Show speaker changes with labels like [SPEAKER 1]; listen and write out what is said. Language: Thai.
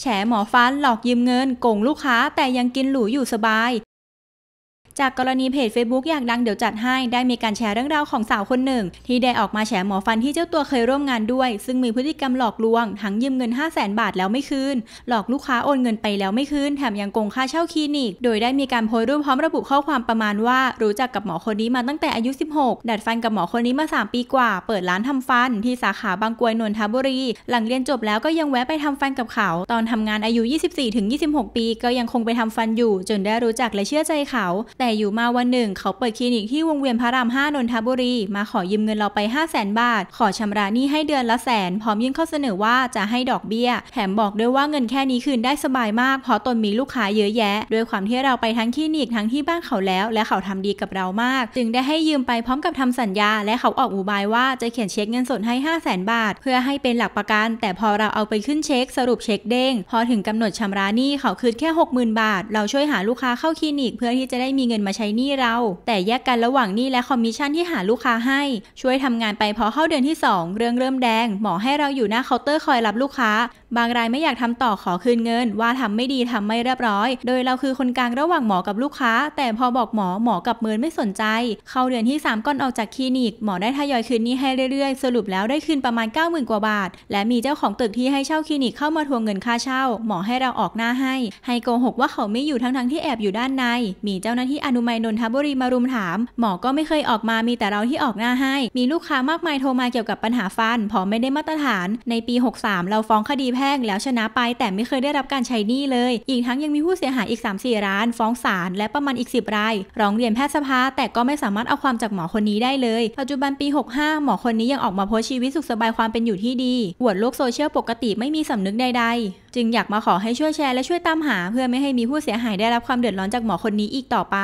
[SPEAKER 1] แฉหมอฟันหลอกยืมเงินโกงลูกค้าแต่ยังกินหรูอยู่สบายจากกรณีเพจ Facebook อยากดังเดี๋ยวจัดให้ได้มีการแชร์เรื่องราวของสาวคนหนึ่ง ที่ได้ออกมาแฉหมอฟันที่เจ้าตัวเคยร่วมงานด้วย ซึ่งมีพฤติกรรมหลอกลวงทั้งยืมเงิน 5 0 0แสนบาทแล้วไม่คืน หลอกลูกค้าโอนเงินไปแล้วไม่คืน แถมยังโกงค่าเช่าคลินิก โดยได้มีการโพสต์รูปพร้อมระบุข้อความประมาณว่า รู้จักกับหมอคนนี้มาตั้งแต่อายุ 16 ดัดฟันกับหมอคนนี้มา 3 ปีกว่าเปิดร้านทำฟันที่สาขาบางกวยนนทบุรีหลังเรียนจบแล้วก็ยังแวะไปทำฟันกับเขา ตอนทำงานอายุ 24-26 ปี ก็ยังคงไปทำฟันอยู่ จนได้รู้จักและเชื่อใจเขาแตแต่อยู่มาวันหนึ่ง เขาเปิดคลินิกที่วงเวียนพระราม 5 นนทบุรี มาขอยืมเงินเราไป 5 0 0 0 0นบาท ขอชำระหนี้ให้เดือนละแสน พร้อมยื่นข้อเสนอว่าจะให้ดอกเบี้ย แถมบอกด้วยว่าเงินแค่นี้คืนได้สบายมาก เพราะตนมีลูกค้าเยอะแยะ ด้วยความที่เราไปทั้งคลินิกทั้งที่บ้านเขาแล้ว และเขาทำดีกับเรามาก จึงได้ให้ยืมไปพร้อมกับทำสัญญา และเขาออกอุบายว่าจะเขียนเช็คเงินสดให้ 5 0 0 0 0นบาท เพื่อให้เป็นหลักประกัน แต่พอเราเอาไปขึ้นเช็คสรุปเช็คเด้ง พอถึงกำหนดชำระหนี้เขาคืนแค่ 60,000 บาท เราช่วยหาลูกค้าเข้าคลินิก เพื่อที่จะได้มีเงินนมาใช้หนี้เราแต่แยกกันระหว่างหนี้และคอมมิชชั่นที่หาลูกค้าให้ช่วยทำงานไปพอเข้าเดือนที่ 2 เรื่องเริ่มแดงหมอให้เราอยู่หน้าเคาน์เตอร์คอยรับลูกค้า บางรายไม่อยากทำต่อขอคืนเงิน ว่าทำไม่ดีทำไม่เรียบร้อยโดยเราคือคนกลางระหว่างหมอกับลูกค้า แต่พอบอกหมอหมอกับเมินไม่สนใจ เข้าเดือนที่3ก่อนออกจากคลินิกหมอได้ทยอยคืนนี้ให้เรื่อยๆ สรุปแล้วได้คืนประมาณ 90,000กว่าบาท และมีเจ้าของตึกที่ให้เช่าคลินิกเข้ามาทวงเงินค่าเช่า หมอให้เราออกหน้าให้ ให้โกหกว่าเขาไม่อยู่ทั้งๆที่แอบอยู่ด้านใน มีเจ้าหน้าที่อนุมัยนนทบุรี มารุมถาม หมอก็ไม่เคยออกมามีแต่เราที่ออกหน้าให้ มีลูกค้ามากมายโทรมาเกี่ยวกับปัญหาฟัน พอไม่ได้มาตรฐาน ในปี 63 เราฟ้องคดีแพ่งแล้วชนะไป แต่ไม่เคยได้รับการใช้หนี้เลย อีกทั้งยังมีผู้เสียหายอีก 3-4 ร้าน ฟ้องศาลและประมาณอีก 10 รายร้องเรียนแพทย์สภา แต่ก็ไม่สามารถเอาความจากหมอคนนี้ได้เลยปัจจุบันปี 65 หมอคนนี้ยังออกมาโพสชีวิตสุขสบายความเป็นอยู่ที่ดีอวดโลกโซเชียลปกติไม่มีสำนึกใด ๆจึงอยากมาขอให้ช่วยแชร์และช่วยตามหาเพื่อไม่ให้มีผู้เสียหายได้รับความเดือดร้อนจากหมอคนนี้อีกต่อไป